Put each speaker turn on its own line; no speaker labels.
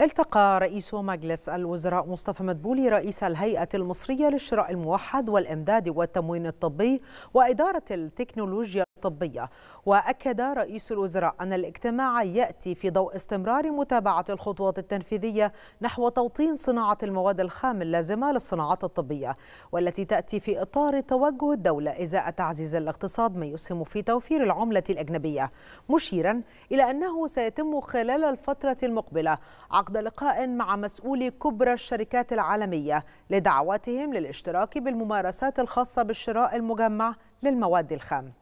التقى رئيس مجلس الوزراء مصطفى مدبولي رئيس الهيئة المصرية للشراء الموحد والإمداد والتموين الطبي وإدارة التكنولوجيا الطبية وأكد رئيس الوزراء أن الاجتماع يأتي في ضوء استمرار متابعة الخطوات التنفيذية نحو توطين صناعة المواد الخام اللازمة للصناعات الطبية والتي تأتي في إطار توجه الدولة إزاء تعزيز الاقتصاد ما يسهم في توفير العملة الأجنبية مشيرا إلى أنه سيتم خلال الفترة المقبلة عقد لقاء مع مسؤولي كبرى الشركات العالمية لدعواتهم للاشتراك بالممارسات الخاصة بالشراء المجمع للمواد الخام